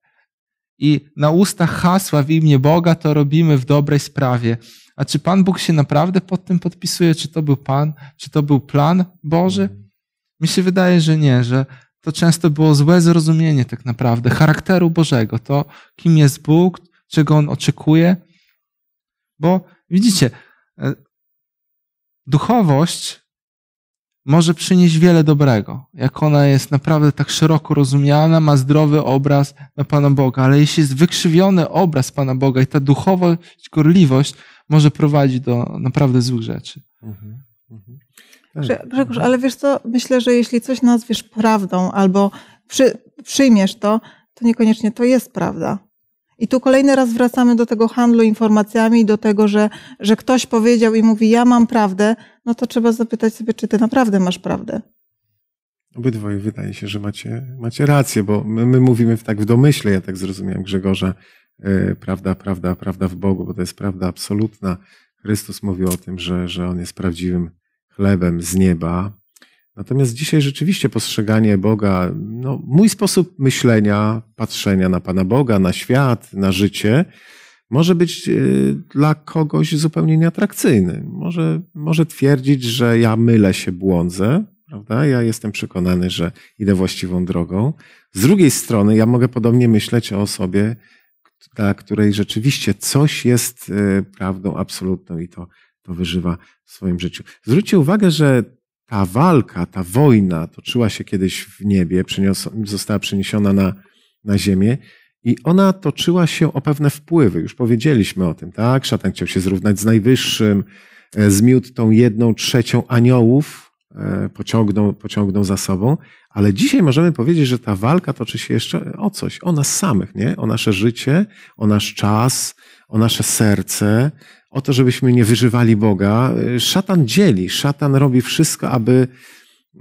i na ustach hasła w imię Boga to robimy w dobrej sprawie. A czy Pan Bóg się naprawdę pod tym podpisuje? Czy to był Pan? Czy to był plan Boży? Mhm. Mi się wydaje, że nie, że to często było złe zrozumienie tak naprawdę charakteru Bożego, to kim jest Bóg, czego On oczekuje. Bo widzicie, e, duchowość może przynieść wiele dobrego, jak ona jest naprawdę tak szeroko rozumiana, ma zdrowy obraz na Pana Boga, ale jeśli jest wykrzywiony obraz Pana Boga i ta duchowość, gorliwość może prowadzić do naprawdę złych rzeczy. Mhm, mhm. Grzegorz, tak, mhm. ale wiesz co, myślę, że jeśli coś nazwiesz prawdą albo przy, przyjmiesz to, to niekoniecznie to jest prawda. I tu kolejny raz wracamy do tego handlu informacjami, do tego, że, że ktoś powiedział i mówi, ja mam prawdę, no to trzeba zapytać sobie, czy ty naprawdę masz prawdę. Obydwoje wydaje się, że macie, macie rację, bo my, my mówimy w, tak w domyśle, ja tak zrozumiałem Grzegorza, yy, prawda, prawda, prawda w Bogu, bo to jest prawda absolutna. Chrystus mówił o tym, że, że On jest prawdziwym chlebem z nieba, Natomiast dzisiaj rzeczywiście postrzeganie Boga, no, mój sposób myślenia, patrzenia na Pana Boga, na świat, na życie, może być e, dla kogoś zupełnie nieatrakcyjny. Może, może twierdzić, że ja mylę się, błądzę, prawda? Ja jestem przekonany, że idę właściwą drogą. Z drugiej strony, ja mogę podobnie myśleć o osobie, dla której rzeczywiście coś jest e, prawdą absolutną i to, to wyżywa w swoim życiu. Zwróćcie uwagę, że ta walka, ta wojna toczyła się kiedyś w niebie, została przeniesiona na, na ziemię i ona toczyła się o pewne wpływy. Już powiedzieliśmy o tym, tak? Szatan chciał się zrównać z najwyższym, e, zmiótł tą jedną trzecią aniołów, e, pociągnął, pociągnął za sobą, ale dzisiaj możemy powiedzieć, że ta walka toczy się jeszcze o coś, o nas samych, nie? O nasze życie, o nasz czas, o nasze serce, o to, żebyśmy nie wyżywali Boga. Szatan dzieli, szatan robi wszystko, aby,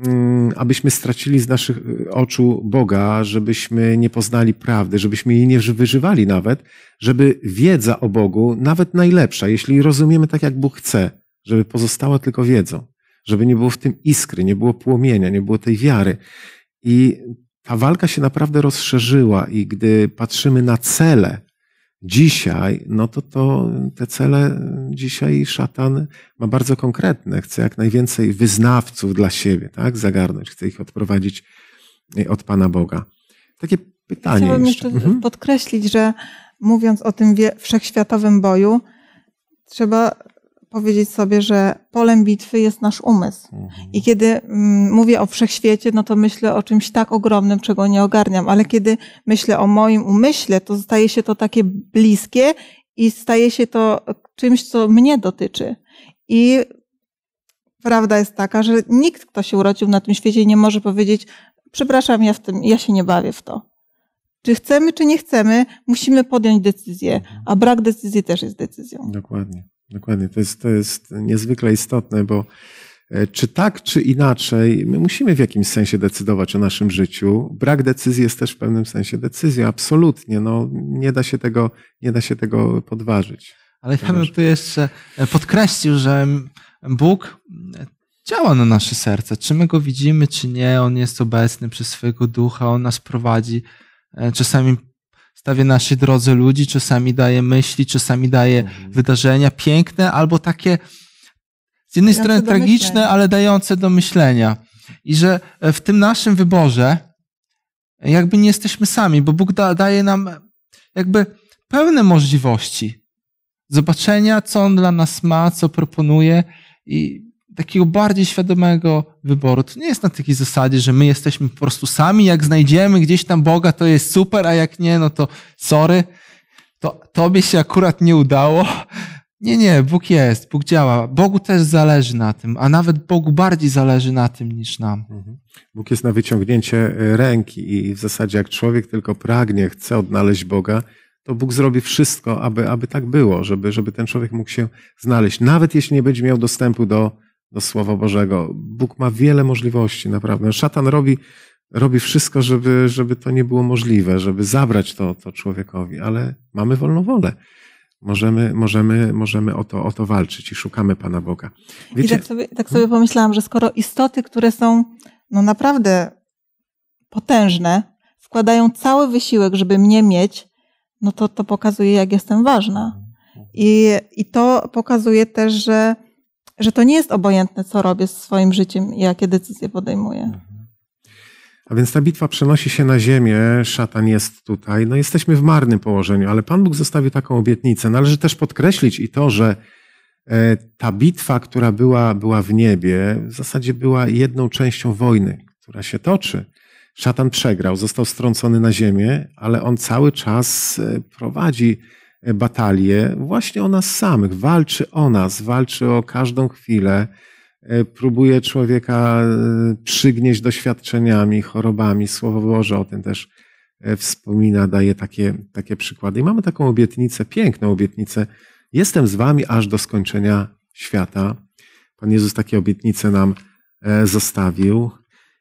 mm, abyśmy stracili z naszych y, oczu Boga, żebyśmy nie poznali prawdy, żebyśmy jej nie wyżywali nawet, żeby wiedza o Bogu, nawet najlepsza, jeśli rozumiemy tak, jak Bóg chce, żeby pozostała tylko wiedzą, żeby nie było w tym iskry, nie było płomienia, nie było tej wiary. I ta walka się naprawdę rozszerzyła i gdy patrzymy na cele, dzisiaj, no to, to te cele dzisiaj szatan ma bardzo konkretne. Chce jak najwięcej wyznawców dla siebie, tak? Zagarnąć, chce ich odprowadzić e, od Pana Boga. Takie pytanie. Chciałabym jeszcze, jeszcze mhm. podkreślić, że mówiąc o tym wszechświatowym boju, trzeba powiedzieć sobie, że polem bitwy jest nasz umysł. Mhm. I kiedy mm, mówię o wszechświecie, no to myślę o czymś tak ogromnym, czego nie ogarniam, ale kiedy myślę o moim umyśle, to staje się to takie bliskie i staje się to czymś, co mnie dotyczy. I prawda jest taka, że nikt, kto się urodził na tym świecie, nie może powiedzieć, przepraszam, ja w tym, ja się nie bawię w to. Czy chcemy, czy nie chcemy, musimy podjąć decyzję, mhm. a brak decyzji też jest decyzją. Dokładnie. Dokładnie, to jest, to jest niezwykle istotne, bo e, czy tak, czy inaczej, my musimy w jakimś sensie decydować o naszym życiu. Brak decyzji jest też w pewnym sensie decyzją, absolutnie. No, nie, da się tego, nie da się tego podważyć. Ale ja bym tu jeszcze e, podkreślił, że Bóg e, działa na nasze serce. Czy my go widzimy, czy nie, on jest obecny przez swojego ducha, on nas prowadzi. Czasami stawia naszej drodze ludzi, czasami daje myśli, czasami daje mhm. wydarzenia piękne albo takie z jednej dające strony tragiczne, ale dające do myślenia. I że e, w tym naszym wyborze e, jakby nie jesteśmy sami, bo Bóg da, daje nam e, jakby pełne możliwości zobaczenia, co On dla nas ma, co proponuje i takiego bardziej świadomego wyboru. To nie jest na takiej zasadzie, że my jesteśmy po prostu sami, jak znajdziemy gdzieś tam Boga, to jest super, a jak nie, no to sorry, to tobie się akurat nie udało. Nie, nie, Bóg jest, Bóg działa. Bogu też zależy na tym, a nawet Bogu bardziej zależy na tym niż nam. Mhm. Bóg jest na wyciągnięcie e, ręki i w zasadzie jak człowiek tylko pragnie, chce odnaleźć Boga, to Bóg zrobi wszystko, aby, aby tak było, żeby, żeby ten człowiek mógł się znaleźć, nawet jeśli nie będzie miał dostępu do, do Słowa Bożego. Bóg ma wiele możliwości, naprawdę. Szatan robi, robi wszystko, żeby, żeby to nie było możliwe, żeby zabrać to, to człowiekowi, ale mamy wolną wolę. Możemy, możemy, możemy o, to, o to walczyć i szukamy Pana Boga. Wiecie, I tak sobie, tak hmm? sobie pomyślałam, że skoro istoty, które są no naprawdę potężne, wkładają cały wysiłek, żeby mnie mieć, no to to pokazuje, jak jestem ważna. Hmm. I, i to pokazuje też, że że to nie jest obojętne, co robię z swoim życiem i jakie decyzje podejmuję. A więc ta bitwa przenosi się na ziemię, szatan jest tutaj, no jesteśmy w marnym położeniu, ale Pan Bóg zostawił taką obietnicę. No, należy też podkreślić i to, że e, ta bitwa, która była, była w niebie, w zasadzie była jedną częścią wojny, która się toczy. Szatan przegrał, został strącony na ziemię, ale on cały czas e, prowadzi E, batalie właśnie o nas samych. Walczy o nas, walczy o każdą chwilę. E, próbuje człowieka e, przygnieść doświadczeniami, chorobami. Słowo Boże o tym też wspomina, daje takie, takie przykłady. I mamy taką obietnicę, piękną obietnicę. Jestem z wami aż do skończenia świata. Pan Jezus takie obietnice nam zostawił.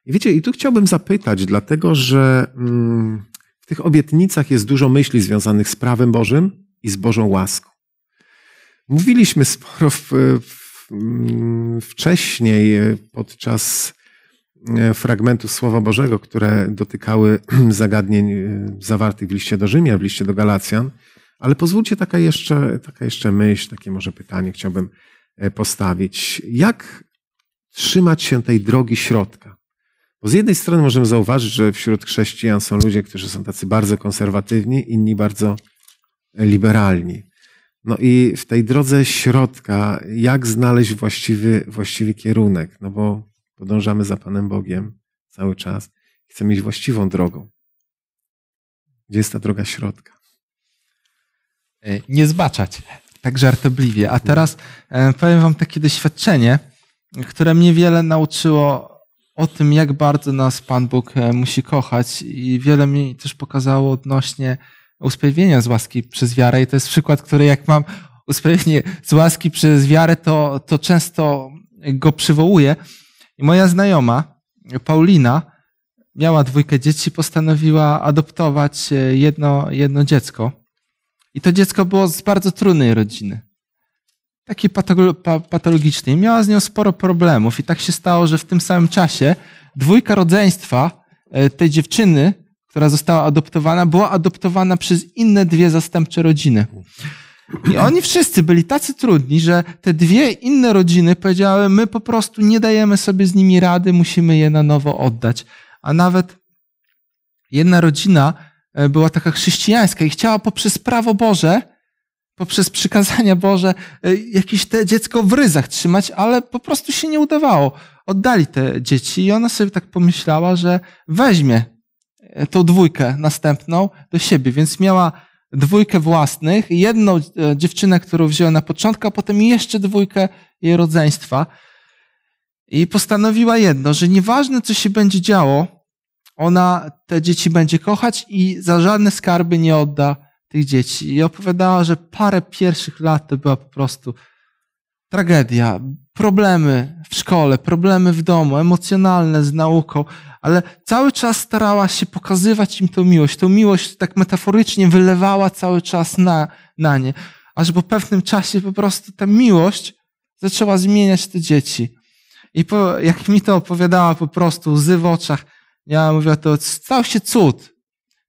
I wiecie, i tu chciałbym zapytać, dlatego że mm, w tych obietnicach jest dużo myśli związanych z prawem Bożym, i z Bożą łaską. Mówiliśmy sporo w, w, wcześniej podczas e, fragmentu Słowa Bożego, które dotykały zagadnień e, zawartych w liście do Rzymia, w liście do Galacjan, ale pozwólcie taka jeszcze, taka jeszcze myśl, takie może pytanie chciałbym e, postawić. Jak trzymać się tej drogi środka? Bo z jednej strony możemy zauważyć, że wśród chrześcijan są ludzie, którzy są tacy bardzo konserwatywni, inni bardzo liberalni. No i w tej drodze środka, jak znaleźć właściwy, właściwy kierunek? No bo podążamy za Panem Bogiem cały czas. Chcemy iść właściwą drogą. Gdzie jest ta droga środka? E, nie zbaczać, tak żartobliwie. A teraz e, powiem Wam takie doświadczenie, które mnie wiele nauczyło o tym, jak bardzo nas Pan Bóg e, musi kochać i wiele mi też pokazało odnośnie usprawiedliwienia z łaski przez wiarę. I to jest przykład, który jak mam usprawiedliwienie z łaski przez wiarę, to, to często go przywołuję. I moja znajoma, Paulina, miała dwójkę dzieci, postanowiła adoptować e, jedno, jedno dziecko. I to dziecko było z bardzo trudnej rodziny. Takiej patologicznej. Miała z nią sporo problemów i tak się stało, że w tym samym czasie dwójka rodzeństwa e, tej dziewczyny która została adoptowana, była adoptowana przez inne dwie zastępcze rodziny. I oni wszyscy byli tacy trudni, że te dwie inne rodziny powiedziały: My po prostu nie dajemy sobie z nimi rady, musimy je na nowo oddać. A nawet jedna rodzina e, była taka chrześcijańska i chciała poprzez prawo Boże, poprzez przykazania Boże, e, jakieś te dziecko w ryzach trzymać, ale po prostu się nie udawało. Oddali te dzieci i ona sobie tak pomyślała, że weźmie E, tą dwójkę następną do siebie, więc miała dwójkę własnych, jedną e, dziewczynę, którą wzięła na początku, a potem jeszcze dwójkę jej rodzeństwa. I postanowiła jedno, że nieważne co się będzie działo, ona te dzieci będzie kochać i za żadne skarby nie odda tych dzieci. I opowiadała, że parę pierwszych lat to była po prostu tragedia, problemy w szkole, problemy w domu, emocjonalne z nauką, ale cały czas starała się pokazywać im tą miłość. Tą miłość tak metaforycznie wylewała cały czas na, na nie. Aż po pewnym czasie po prostu ta miłość zaczęła zmieniać te dzieci. I po, jak mi to opowiadała po prostu łzy w oczach, ja mówię, to stał się cud.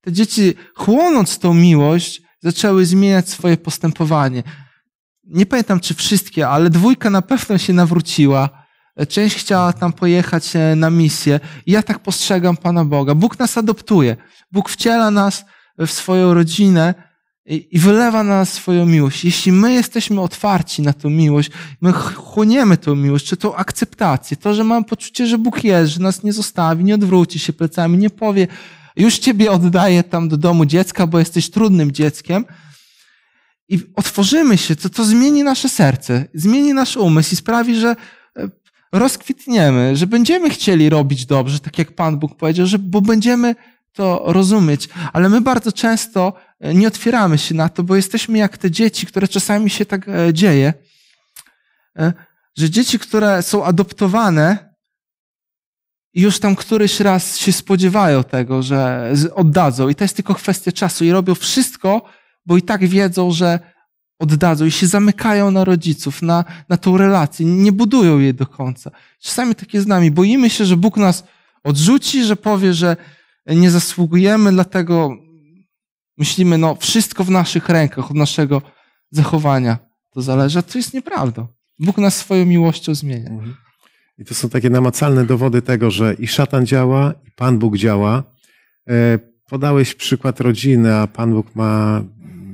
Te dzieci chłonąc tą miłość, zaczęły zmieniać swoje postępowanie nie pamiętam czy wszystkie, ale dwójka na pewno się nawróciła. Część chciała tam pojechać e, na misję. I ja tak postrzegam Pana Boga. Bóg nas adoptuje. Bóg wciela nas w swoją rodzinę i wylewa na nas swoją miłość. Jeśli my jesteśmy otwarci na tą miłość, my chłoniemy tą miłość, czy tą akceptację, to, że mam poczucie, że Bóg jest, że nas nie zostawi, nie odwróci się plecami, nie powie, już ciebie oddaję tam do domu dziecka, bo jesteś trudnym dzieckiem, i otworzymy się, to to zmieni nasze serce, zmieni nasz umysł i sprawi, że e, rozkwitniemy, że będziemy chcieli robić dobrze, tak jak Pan Bóg powiedział, że, bo będziemy to rozumieć. Ale my bardzo często e, nie otwieramy się na to, bo jesteśmy jak te dzieci, które czasami się tak e, dzieje, że dzieci, które są adoptowane, już tam któryś raz się spodziewają tego, że oddadzą. I to jest tylko kwestia czasu i robią wszystko, bo i tak wiedzą, że oddadzą i się zamykają na rodziców, na, na tą relację, nie budują jej do końca. Czasami takie z nami, boimy się, że Bóg nas odrzuci, że powie, że nie zasługujemy, dlatego myślimy, no wszystko w naszych rękach, od naszego zachowania to zależy, a to jest nieprawda. Bóg nas swoją miłością zmienia. Mhm. I to są takie namacalne dowody tego, że i szatan działa, i Pan Bóg działa. E, podałeś przykład rodziny, a Pan Bóg ma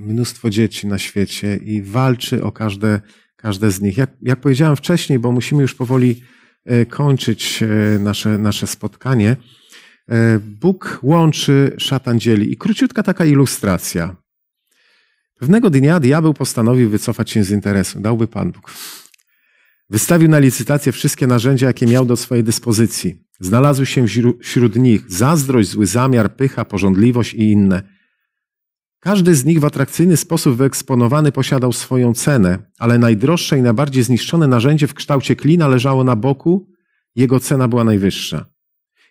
mnóstwo dzieci na świecie i walczy o każde, każde z nich. Jak, jak powiedziałem wcześniej, bo musimy już powoli e, kończyć e, nasze, nasze spotkanie, e, Bóg łączy, szatan dzieli. I króciutka taka ilustracja. Pewnego dnia diabeł postanowił wycofać się z interesu. Dałby Pan Bóg. Wystawił na licytację wszystkie narzędzia, jakie miał do swojej dyspozycji. Znalazły się wśród nich zazdrość, zły zamiar, pycha, pożądliwość i inne. Każdy z nich w atrakcyjny sposób wyeksponowany posiadał swoją cenę, ale najdroższe i najbardziej zniszczone narzędzie w kształcie klina leżało na boku, jego cena była najwyższa.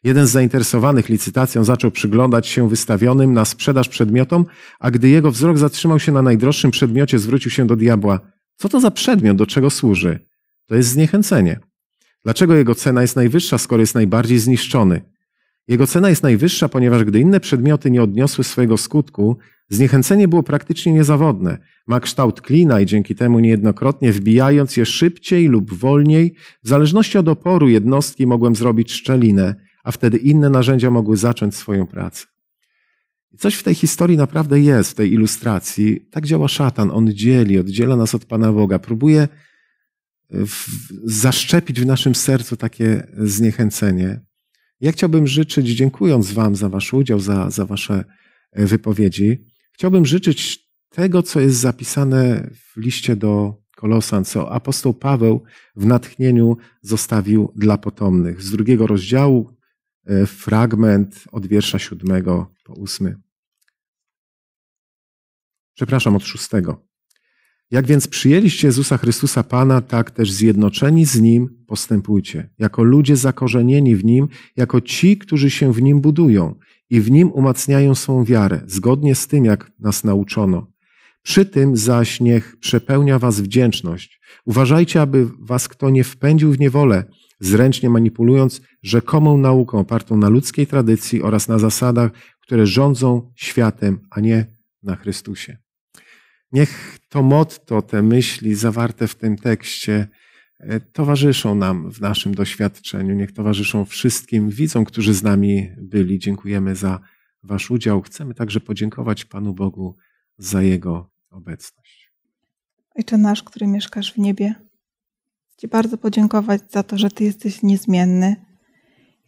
Jeden z zainteresowanych licytacją zaczął przyglądać się wystawionym na sprzedaż przedmiotom, a gdy jego wzrok zatrzymał się na najdroższym przedmiocie, zwrócił się do diabła. Co to za przedmiot, do czego służy? To jest zniechęcenie. Dlaczego jego cena jest najwyższa, skoro jest najbardziej zniszczony? Jego cena jest najwyższa, ponieważ gdy inne przedmioty nie odniosły swojego skutku, Zniechęcenie było praktycznie niezawodne. Ma kształt klina i dzięki temu niejednokrotnie wbijając je szybciej lub wolniej, w zależności od oporu jednostki mogłem zrobić szczelinę, a wtedy inne narzędzia mogły zacząć swoją pracę. I coś w tej historii naprawdę jest, w tej ilustracji. Tak działa szatan. On dzieli, oddziela nas od Pana Boga. Próbuje e, w, zaszczepić w naszym sercu takie zniechęcenie. Ja chciałbym życzyć, dziękując Wam za Wasz udział, za, za Wasze e, wypowiedzi, Chciałbym życzyć tego, co jest zapisane w liście do Kolosan, co apostoł Paweł w natchnieniu zostawił dla potomnych. Z drugiego rozdziału e, fragment od wiersza siódmego po ósmy. Przepraszam, od szóstego. Jak więc przyjęliście Jezusa Chrystusa Pana, tak też zjednoczeni z Nim postępujcie, jako ludzie zakorzenieni w Nim, jako ci, którzy się w Nim budują i w nim umacniają swą wiarę, zgodnie z tym, jak nas nauczono. Przy tym zaś niech przepełnia was wdzięczność. Uważajcie, aby was kto nie wpędził w niewolę, zręcznie manipulując rzekomą nauką opartą na ludzkiej tradycji oraz na zasadach, które rządzą światem, a nie na Chrystusie. Niech to motto, te myśli zawarte w tym tekście E, towarzyszą nam w naszym doświadczeniu, niech towarzyszą wszystkim widzom, którzy z nami byli. Dziękujemy za Wasz udział. Chcemy także podziękować Panu Bogu za Jego obecność. Ojcze nasz, który mieszkasz w niebie, chcę Ci bardzo podziękować za to, że Ty jesteś niezmienny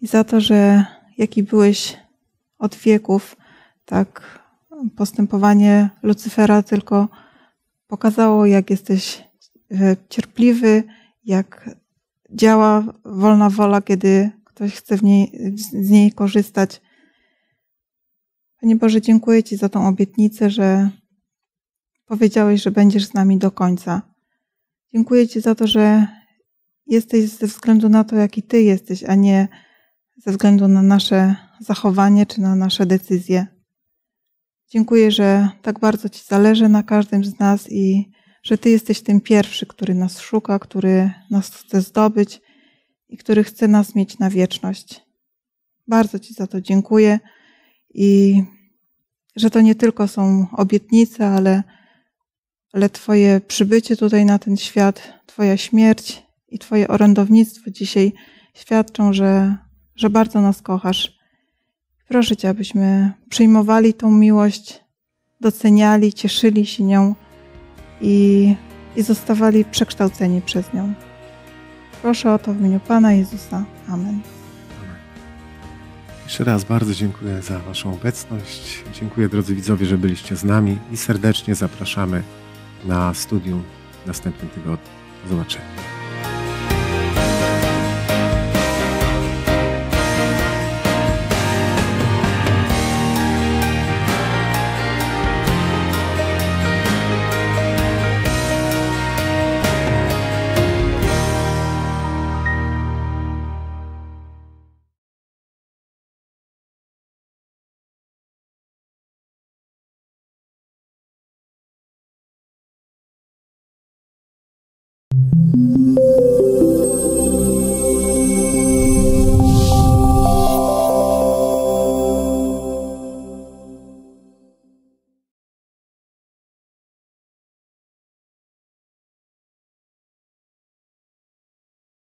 i za to, że jaki byłeś od wieków, tak postępowanie Lucyfera tylko pokazało, jak jesteś e, cierpliwy, jak działa wolna wola, kiedy ktoś chce w niej, z niej korzystać. Panie Boże, dziękuję Ci za tą obietnicę, że powiedziałeś, że będziesz z nami do końca. Dziękuję Ci za to, że jesteś ze względu na to, jaki Ty jesteś, a nie ze względu na nasze zachowanie czy na nasze decyzje. Dziękuję, że tak bardzo Ci zależy na każdym z nas i że Ty jesteś tym pierwszy, który nas szuka, który nas chce zdobyć i który chce nas mieć na wieczność. Bardzo Ci za to dziękuję i że to nie tylko są obietnice, ale, ale Twoje przybycie tutaj na ten świat, Twoja śmierć i Twoje orędownictwo dzisiaj świadczą, że, że bardzo nas kochasz. Proszę Cię, abyśmy przyjmowali tą miłość, doceniali, cieszyli się nią i, i zostawali przekształceni przez nią. Proszę o to w imieniu Pana Jezusa. Amen. Jeszcze raz bardzo dziękuję za Waszą obecność. Dziękuję drodzy widzowie, że byliście z nami i serdecznie zapraszamy na studium w następnym tygodniu. Do zobaczenia.